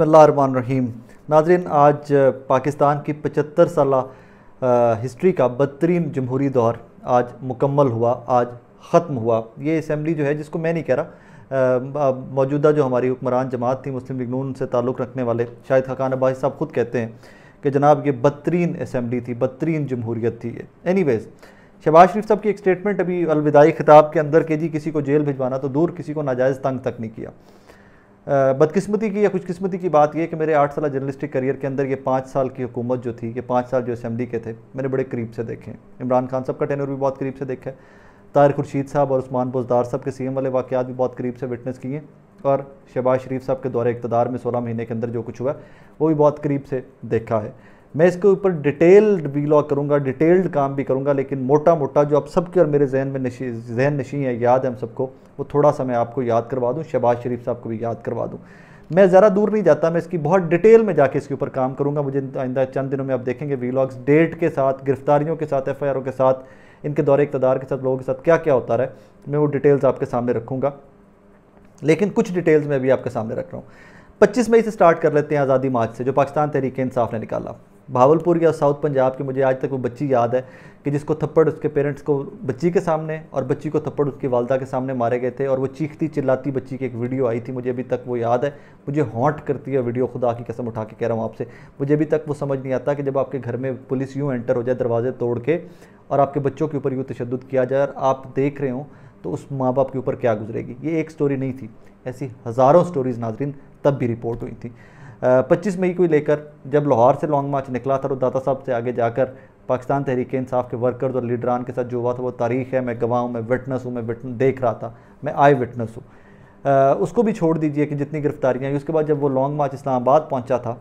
रहीम नाजरन आज पाकिस्तान की पचहत्तर साल हिस्ट्री का बदतरीन जमहूरी दौर आज मुकम्मल हुआ आज ख़त्म हुआ ये इसम्बली जो है जिसको मैं नहीं कह रहा मौजूदा जो हमारी हुक्मरान जमात थी मुस्लिम लीग नून से ताल्लुक़ रखने वाले शाहिद खकान अब्बासी साहब ख़ुद कहते हैं कि जनाब ये बदतरीन इसम्बली थी बदतरीन जमहूरीत थी ये एनी वेज़ शहबाज शरीफ साहब की एक स्टेटमेंट अभी अलविदाई खिताब के अंदर के जी किसी को जेल भिजवाना तो दूर किसी को नाजायज़ तंग तक नहीं किया बदकिस्मती की या किस्मती की बात यह कि मेरे आठ साल जर्नलिस्टिक करियर के अंदर ये पाँच साल की हुकूमत जो थी ये पाँच साल जो असम्बली के थे मैंने बड़े करीब से देखे हैं इमरान खान साहब का टेनर भी बहुत करीब से देखा है तार खुर्शीद साहब और उस्मान बुजदार साहब के सीएम वाले वाक़ात भी बहुत करीब से विटनेस किए और शहबाज शरीफ साहब के दौरे इकतदार में सोलह महीने के अंदर जो कुछ हुआ वो भी बहुत करीब से देखा है मैं इसके ऊपर डिटेल्ड वीलॉग करूँगा डिटेल्ड काम भी करूँगा लेकिन मोटा मोटा जो आप सबके और मेरे जहन में नशी जहन नशी है याद है हम सबको वो थोड़ा सा मैं आपको याद करवा दूँ शहबाज शरीफ साहब को भी याद करवा दूँ मैं ज़रा दूर नहीं जाता मैं इसकी बहुत डिटेल में जाके इसके ऊपर काम करूँगा मुझे आइंदा चंद दिनों में आप देखेंगे वीलॉग्स डेट के साथ गिरफ्तारियों के साथ एफ के साथ इनके दौरे इकतदार के साथ लोगों के साथ क्या क्या होता रहा है मैं वो डिटेल्स आपके सामने रखूँगा लेकिन कुछ डिटेल्स मैं अभी आपके सामने रख रहा हूँ 25 मई से स्टार्ट कर लेते हैं आज़ादी मार्च से जो पाकिस्तान तहरीक इंसाफ ने निकाला भावलपुर या साउथ पंजाब की मुझे आज तक वो बच्ची याद है कि जिसको थप्पड़ उसके पेरेंट्स को बच्ची के सामने और बच्ची को थप्पड़ उसकी वालदा के सामने मारे गए थे और वो चीखती चिल्लाती बच्ची की एक वीडियो आई थी मुझे अभी तक वो याद है मुझे हॉन्ट करती है वीडियो खुदा की कसम उठा के कह रहा हूँ आपसे मुझे अभी तक वो समझ नहीं आता कि जब आपके घर में पुलिस यूँ एंटर हो जाए दरवाजे तोड़ के और आपके बच्चों के ऊपर यूँ तशद किया जाए और आप देख रहे हो तो उस माँ बाप के ऊपर क्या गुजरेगी ये एक स्टोरी नहीं थी ऐसी हज़ारों स्टोरीज़ नाजरीन तब भी रिपोर्ट हुई थी पच्चीस मई को लेकर जब लाहौर से लॉन्ग मार्च निकला था तो दाता साहब से आगे जाकर पाकिस्तान तहरीक इंसाफ के वर्कर्स और लीडरान के साथ जो हुआ था वो तारीख है मैं गवाह हूँ मैं विटनेस हूँ मैं विटन, देख रहा था मैं आई विटनेस हूँ उसको भी छोड़ दीजिए कि जितनी गिरफ्तारियाँ उसके बाद जब वो लॉन्ग मार्च इस्लामाबाद पहुँचा था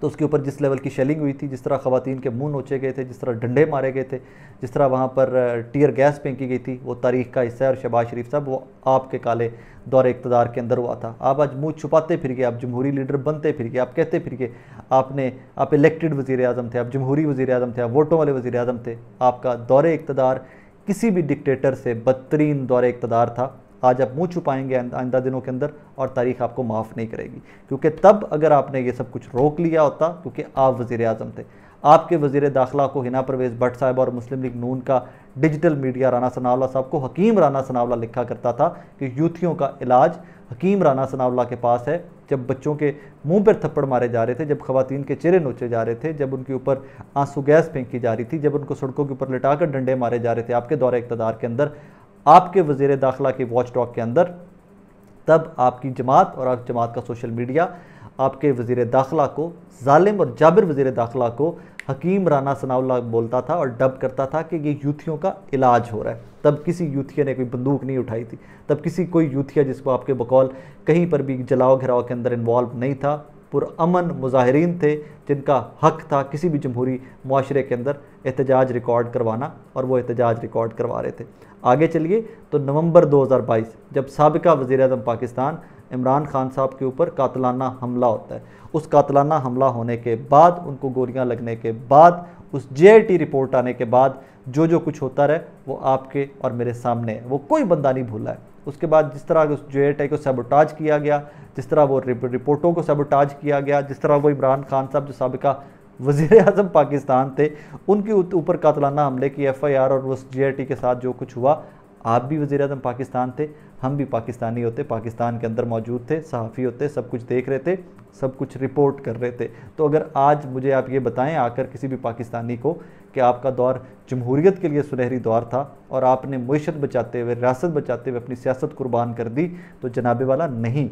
तो उसके ऊपर जिस लेवल की शेलिंग हुई थी जिस तरह खातन के मुंह नोचे गए थे जिस तरह डंडे मारे गए थे जिस तरह वहाँ पर टीयर गैस फेंकी गई थी वो तारीख का हिस्सा है और शहबाज शरीफ साहब वो आपके काले दौर इकतदार के अंदर हुआ था आप आज मुंह छुपाते फिर गए आप जमहूरी लीडर बनते फिर गए आप कहते फिर गए आपने आप इलेक्टेड वजीर अजम थे आप जमहूरी वजी अजम थे आप वोटों वाले वजी अजम थे आपका दौर इकतदार किसी भी डिक्टेटर से बदतरीन दौर इकतदार था आज आप मुँह छुपाएंगे आइंदा दिनों के अंदर और तारीख आपको माफ़ नहीं करेगी क्योंकि तब अगर आपने ये सब कुछ रोक लिया होता क्योंकि आप वज़ी अजम थे आपके वजीर दाखिला को हिना परवेज़ भट्ट साहब और मुस्लिम लीग नून का डिजिटल मीडिया राना सनावला साहब को हकीम राना सनावला लिखा करता था कि यूथियों का इलाज हकीम राना सनावला के पास है जब बच्चों के मुंह पर थप्पड़ मारे जा रहे थे जब खातन के चेहरे नोचे जा रहे थे जब उनके ऊपर आंसू गैस फेंकी जा रही थी जब उनको सड़कों के ऊपर लटाकर डंडे मारे जा रहे थे आपके दौरे इकतदार के अंदर आपके वजीर दाखिला के वॉच टॉक के अंदर तब आपकी जमात और आप जमात का सोशल मीडिया आपके वजीर दाखिला को ालिम और जाबिर वजीर दाखिला को हकीम राना सनाउल्ला बोलता था और डब करता था कि ये यूथियों का इलाज हो रहा है तब किसी यूथिया ने कोई बंदूक नहीं उठाई थी तब किसी कोई यूथिया जिसको आपके बकौल कहीं पर भी जलाओ घिराव के अंदर इन्वॉल्व नहीं था पुरअमन मुजाहरीन थे जिनका हक था किसी भी जमहूरी माशरे के अंदर एहतजाज रिकॉर्ड करवाना और वो एहतजाज रिकॉर्ड करवा रहे थे आगे चलिए तो नवंबर 2022 जब सबका वज़ी अजम पाकिस्तान इमरान खान साहब के ऊपर कातलाना हमला होता है उस कातलाना हमला होने के बाद उनको गोलियां लगने के बाद उस जे रिपोर्ट आने के बाद जो जो कुछ होता रहे वो आपके और मेरे सामने है वो कोई बंदा नहीं भूला है उसके बाद जिस तरह जोएट है को सबोटाज किया गया जिस तरह वो रिपोर्टों को सबोटाज किया गया जिस तरह वो इमरान खान साहब जो सबका वजीर अजम पाकिस्तान थे उनके ऊपर कातलाना हमले की एफ आई आर और उस जे के साथ जो कुछ हुआ आप भी वजी अजम पाकिस्तान थे हम भी पाकिस्तानी होते पाकिस्तान के अंदर मौजूद थे सहाफ़ी होते सब कुछ देख रहे थे सब कुछ रिपोर्ट कर रहे थे तो अगर आज मुझे आप ये बताएं आकर किसी भी पाकिस्तानी को कि आपका दौर जमहूरीत के लिए सुनहरी दौर था और आपने मीशत बचाते हुए रियासत बचाते हुए अपनी सियासत कुर्बान कर दी तो जनाबे वाला नहीं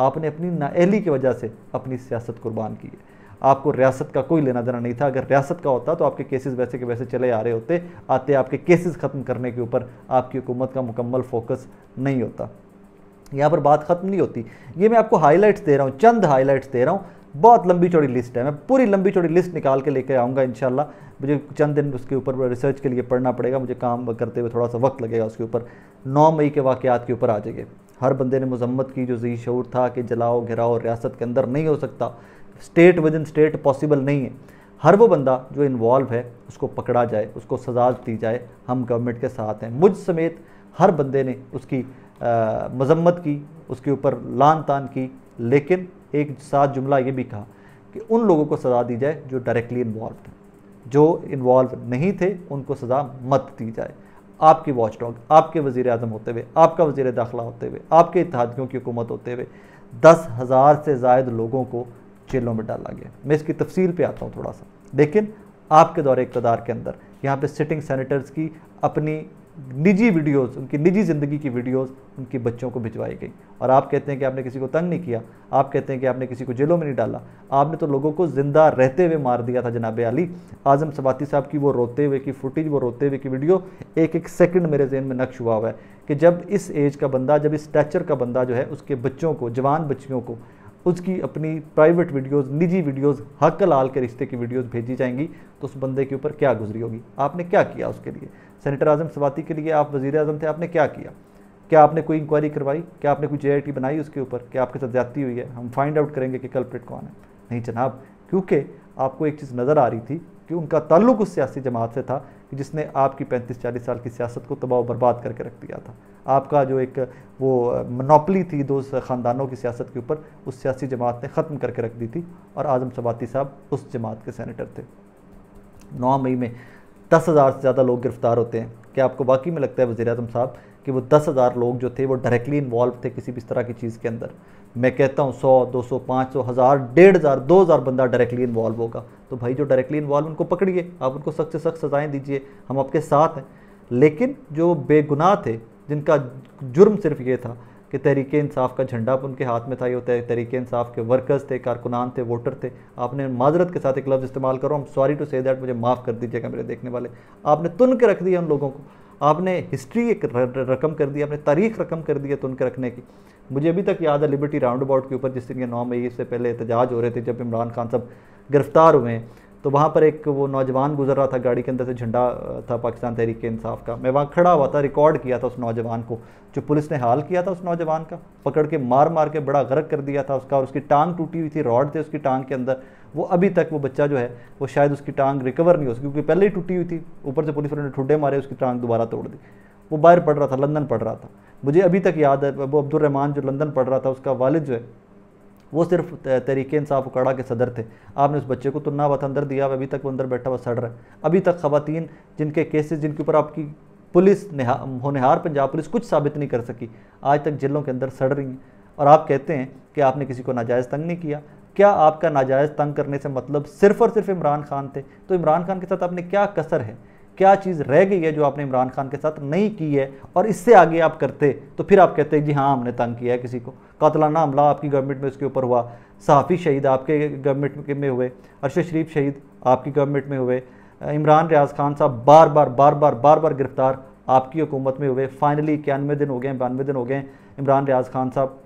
आपने अपनी नाअली की वजह से अपनी सियासत कुर्बान की है आपको रियासत का कोई लेना देना नहीं था अगर रियासत का होता तो आपके केसेस वैसे के वैसे चले आ रहे होते आते आपके केसेस ख़त्म करने के ऊपर आपकी हुकूमत का मुकम्मल फोकस नहीं होता यहाँ पर बात ख़त्म नहीं होती ये मैं आपको हाईलाइट्स दे रहा हूँ चंद हाईलाइट्स दे रहा हूँ बहुत लंबी चौड़ी लिस्ट है मैं पूरी लंबी चौड़ी लिस्ट निकाल के लेकर आऊँगा इंशाल्लाह मुझे चंद दिन उसके ऊपर रिसर्च के लिए पढ़ना पड़ेगा मुझे काम करते हुए थोड़ा सा वक्त लगेगा उसके ऊपर नौ मई के वाक़ात के ऊपर आ जाएंगे हर बंदे ने मजम्मत की जो जी शूर था कि जलाओ घिराओ रियासत के अंदर नहीं हो सकता state within state possible नहीं है हर वो बंदा जो इन्वॉल्व है उसको पकड़ा जाए उसको सजा दी जाए हम गवर्नमेंट के साथ हैं मुझ समेत हर बंदे ने उसकी मजम्मत की उसके ऊपर लान तान की लेकिन एक साथ जुमला ये भी कहा कि उन लोगों को सज़ा दी जाए जो डायरेक्टली इन्वॉल्व थे जो इन्वॉल्व नहीं थे उनको सज़ा मत दी जाए आपकी वॉच डॉग आपके वजीर अजम होते हुए आपका वजीर दाखिला होते हुए आपके इतिहादियों की हुकूमत होते हुए दस हज़ार से जायद लोगों को जेलों में डाला गया मैं इसकी तफसील पर आता हूँ थोड़ा सा लेकिन आपके दौरे इकतदार के अंदर यहाँ पर सिटिंग सैनिटर्स की अपनी निजी वीडियोस उनकी निजी ज़िंदगी की वीडियोस उनके बच्चों को भिजवाई गई और आप कहते हैं कि आपने किसी को तंग नहीं किया आप कहते हैं कि आपने किसी को जेलों में नहीं डाला आपने तो लोगों को ज़िंदा रहते हुए मार दिया था जनाब अली आज़म सबाती साहब की वो रोते हुए की फुटेज वो रोते हुए की वीडियो एक एक सेकेंड मेरे जहन में नक्श हुआ हुआ है कि जब इस एज का बंदा जब इस स्टैचर का बंदा जो है उसके बच्चों को जवान बच्चियों को उसकी अपनी प्राइवेट वीडियोस निजी वीडियोस हक लाल के रिश्ते की वीडियोस भेजी जाएंगी तो उस बंदे के ऊपर क्या गुजरी होगी आपने क्या किया उसके लिए सेनेटर आजम सवाती के लिए आप वजीर अजम थे आपने क्या किया क्या आपने कोई इंक्वायरी करवाई क्या आपने कोई जे बनाई उसके ऊपर क्या आपके साथ ज्यादा हुई है हम फाइंड आउट करेंगे कि कल्प्रेट कौन है नहीं जनाब क्योंकि आपको एक चीज़ नज़र आ रही थी कि उनका ताल्लुक उस सियासी जमात से था कि जिसने आपकी 35-40 साल की सियासत को तबाह बर्बाद करके रख दिया था आपका जो एक वो मनोपली थी दो ख़ानदानों की सियासत के ऊपर उस सियासी जमात ने ख़त्म करके रख दी थी और आज़म सबाती साहब उस जमात के सैनिटर थे नौ मई में दस हज़ार से ज़्यादा लोग गिरफ्तार होते हैं क्या आपको वाकई में लगता है वज़ी अजम साहब कि वो दस हज़ार लोग जो थे वो डायरेक्टली इन्वॉल्व थे किसी भी इस तरह की चीज़ के अंदर मैं कहता हूँ सौ दो सौ पाँच सौ हज़ार डेढ़ हज़ार दो हज़ार बंदा डायरेक्टली इन्वॉल्व होगा तो भाई जो डायरेक्टली इन्वॉल्व उनको पकड़िए आप उनको सख्त से सख्त सज़ाएँ दीजिए हम आपके साथ हैं लेकिन जो बेगुनाह थे जिनका जुर्म सिर्फ ये था कि तहरीक इंसाफ का झंडा उनके हाथ में था ये तहरीक इंसाफ के वर्कर्स थे कारकुनान थे वोटर थे आपने माजरत के साथ एक लफ्ज़ इस्तेमाल करो हम सॉरी टू से दैट मुझे माफ़ कर दीजिएगा मेरे देखने वाले आपने तुन के रख दिया उन लोगों को आपने हिस्ट्री एक रकम कर दी आपने तारीख रकम कर दी है तुन के रखने की मुझे अभी तक याद है लिबर्टी राउंड अबाउट के ऊपर जिस दिन ये नौ मई से पहले एहतजाज हो रहे थे जब इमरान खान साहब गिरफ्तार हुए हैं तो वहाँ पर एक वो नौजवान गुजर रहा था गाड़ी के अंदर से झंडा था पाकिस्तान तहरीक इंसाफ का मैं वहाँ खड़ा हुआ था रिकॉर्ड किया था उस नौजवान को जो पुलिस ने हाल किया था उस नौजवान का पकड़ के मार मार के बड़ा गर्क कर दिया था उसका और उसकी टांग टूटी हुई थी रॉड थे उसकी टांग के अंदर वो अभी तक वो बच्चा जो है वो शायद उसकी टांग रिकवर नहीं हो सकी क्योंकि पहले ही टूटी हुई थी ऊपर से पुलिस ने ठुड्डे मारे उसकी टांग दोबारा तोड़ दी वो बाहर पढ़ रहा था लंदन पढ़ रहा था मुझे अभी तक याद है वो अब्दुलरहमान जो लंदन पढ़ रहा था उसका वालिद जो है वो सिर्फ तरीके इंसाफ उकड़ा के सदर थे आपने उस बच्चे को तो ना बात अंदर दिया अभी तक वो अंदर बैठा हुआ सड़ रहा है अभी तक खवतान जिनके केसेस जिनके ऊपर आपकी पुलिस होनहार पंजाब पुलिस कुछ साबित नहीं कर सकी आज तक जेलों के अंदर सड़ रही हैं और आप कहते हैं कि आपने किसी को नाजायज़ तंग नहीं किया क्या आपका नाजायज़ तंग करने से मतलब सिर्फ और सिर्फ इमरान खान थे तो इमरान खान के साथ आपने क्या कसर है क्या चीज़ रह गई है जो आपने इमरान खान के साथ नहीं की है और इससे आगे आप करते तो फिर आप कहते हैं जी हाँ हमने तंग किया है किसी को कातलाना हमला आपकी गवर्नमेंट में उसके ऊपर हुआ सहाफ़ी शहीद आपके गवर्नमेंट में हुए अरशद शरीफ शहीद आपकी गवर्नमेंट में हुए इमरान रियाज खान साहब बार बार बार बार बार बार गिरफ्तार आपकी हुकूमत में हुए फाइनली इक्यानवे दिन हो गए बानवे दिन हो गए इमरान रियाज खान साहब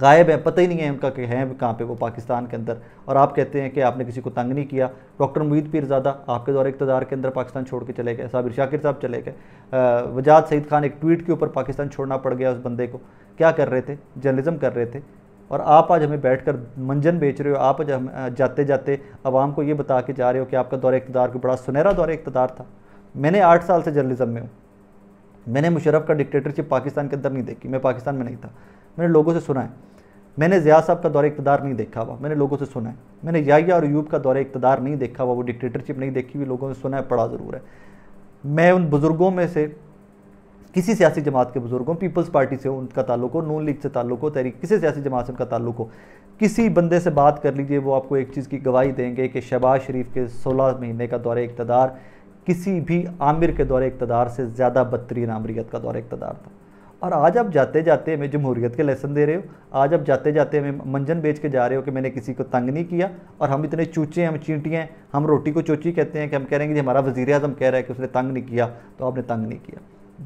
गायब हैं पता ही नहीं है उनका कि हैं कहाँ पे वो पाकिस्तान के अंदर और आप कहते हैं कि आपने किसी को तंग नहीं किया डॉक्टर मुहीद पीरजादा आपके दौरे इकतदार के अंदर पाकिस्तान छोड़ के चले गए साबिर शाकिर साहब चले गए वजाद सईद खान एक ट्वीट के ऊपर पाकिस्तान छोड़ना पड़ गया उस बंदे को क्या कर रहे थे जर्नलिज़म कर रहे थे और आप आज हमें बैठ मंजन बेच रहे हो आप आज हम जाते जाते आवाम को ये बता के जा रहे हो कि आपका दौरे इकतदार को बड़ा सुनहरा दौरे इकतदार था मैंने आठ साल से जर्नलिज़म में हूँ मैंने मुशरफ का डिक्टेटरशिप पाकिस्तान के अंदर नहीं देखी मैं पाकिस्तान में नहीं था मैंने लोगों से सुना है मैंने ज़िया साहब का दौरे इकतदार नहीं देखा हुआ मैंने लोगों से सुना है मैंने याया और यूब का दौरे इकतदार नहीं देखा हुआ वो डिक्टेटरशिप नहीं देखी हुई लोगों ने सुना है पढ़ा ज़रूर है मैं उन बुज़ुर्गों में से किसी सियासी जमात के बुज़ुर्गों पीपल्स पार्टी से उनका ताल्लुक हो नून लीग से ताल्लुक हो तहरीक किसी सियासी जमात से उनका ताल्लुक हो किसी बंदे से बात कर लीजिए वो आपको एक चीज़ की गवाही देंगे कि शहबाज शरीफ के 16 महीने का दौरे इकतदार किसी भी आमिर के दौरे इकतदार से ज़्यादा बदतरीन आमरीत का दौरे इकतदार था और आज आप जाते जाते हमें जमहूरियत के लेसन दे रहे हो आज आप जाते जाते हमें मंजन बेच के जा रहे हो कि मैंने किसी को तंग नहीं किया और हम इतने चूचे हैं हम चींटियाँ हम रोटी को चोची कहते हैं कि हम कह रहे हैं कि हमारा वजीर अजम कह रहा है कि उसने तंग नहीं किया तो आपने तंग नहीं किया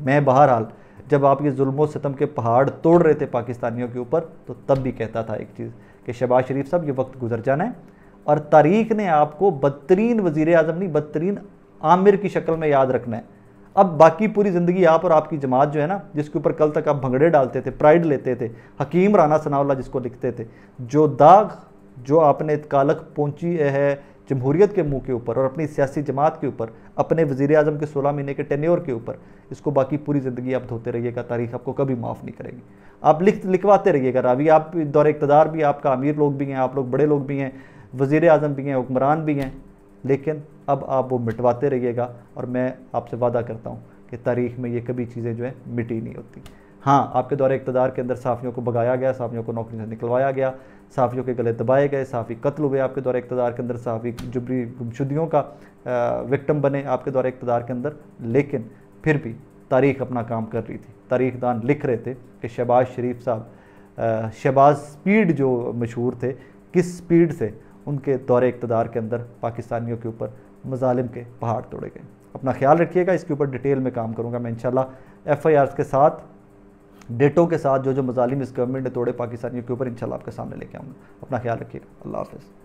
मैं बहरहाल जब आप ये जुल्म सितम के पहाड़ तोड़ रहे थे पाकिस्तानियों के ऊपर तो तब भी कहता था एक चीज़ कि शबाज़ शरीफ साहब ये वक्त गुजर जाना है और तारीख ने आपको बदतरीन वजीर अजम नहीं बदतरीन आमिर की शक्ल में याद रखना है अब बाकी पूरी ज़िंदगी आप और आपकी जमात जो है ना जिसके ऊपर कल तक आप भंगड़े डालते थे प्राइड लेते थे हकीम राना सनावला जिसको लिखते थे जो दाग जो आपने कालक पहुँची है जमहूरीत के मुंह के ऊपर और अपनी सियासी जमात के ऊपर अपने वजीर अजम के सोलह महीने के टेन्योर के ऊपर इसको बाकी पूरी ज़िंदगी आप धोते रहिएगा तारीख आपको कभी माफ़ नहीं करेगी आप लिख लिखवाते रहिएगा रावी आप दौर इकतदार भी आपका अमीर लोग भी हैं आप लोग बड़े लोग भी हैं वजीर अजम भी हैं हुक्मरान भी हैं लेकिन अब आप वो मिटवाते रहिएगा और मैं आपसे वादा करता हूँ कि तारीख में ये कभी चीज़ें जो है मिटी नहीं होती हाँ आपके दौरे इकतदार के अंदर साफ़ियों को भगाया गया साफ़ियों को नौकरी से निकलवाया गया साफ़ियों के गले दबाए गए साफ़ी कत्ल हुए आपके दौरे इकतदार के अंदर साफ़ी जुबरी गुमशुदियों का विक्टम बने आपके दौरे इकतदार के अंदर लेकिन फिर भी तारीख अपना काम कर रही थी तारीख दान लिख रहे थे कि शहबाज शरीफ साहब शहबाज स्पीड जो मशहूर थे किस स्पीड से उनके दौरे इकतदार के अंदर पाकिस्तानियों के ऊपर मजालिम के पहाड़ तोड़े गए अपना ख्याल रखिएगा इसके ऊपर डिटेल में काम करूँगा मैं इनशाला एफ आई के साथ डेटों के साथ जो जो मजालिम इस गवर्नमेंट ने तोड़े पाकिस्तानियों के ऊपर इनशाला आपके सामने लेके आऊँगा अपना ख्याल रखिएगा अल्लाह हाफिज़